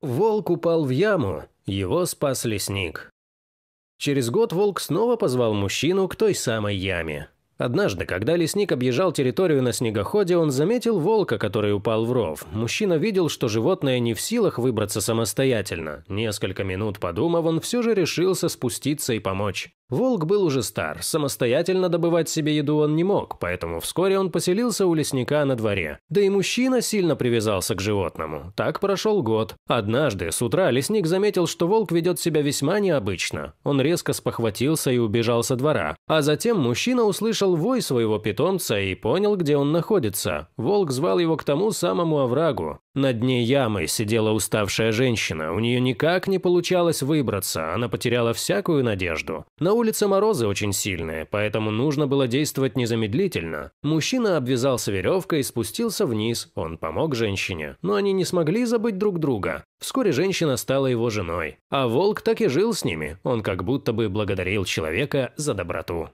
Волк упал в яму, его спас лесник. Через год волк снова позвал мужчину к той самой яме. Однажды, когда лесник объезжал территорию на снегоходе, он заметил волка, который упал в ров. Мужчина видел, что животное не в силах выбраться самостоятельно. Несколько минут подумав, он все же решился спуститься и помочь. Волк был уже стар, самостоятельно добывать себе еду он не мог, поэтому вскоре он поселился у лесника на дворе. Да и мужчина сильно привязался к животному. Так прошел год. Однажды с утра лесник заметил, что волк ведет себя весьма необычно. Он резко спохватился и убежал со двора. А затем мужчина услышал вой своего питомца и понял, где он находится. Волк звал его к тому самому оврагу. На дне ямы сидела уставшая женщина. У нее никак не получалось выбраться, она потеряла всякую надежду. На улице морозы очень сильные, поэтому нужно было действовать незамедлительно. Мужчина обвязался веревкой и спустился вниз, он помог женщине. Но они не смогли забыть друг друга. Вскоре женщина стала его женой. А волк так и жил с ними, он как будто бы благодарил человека за доброту.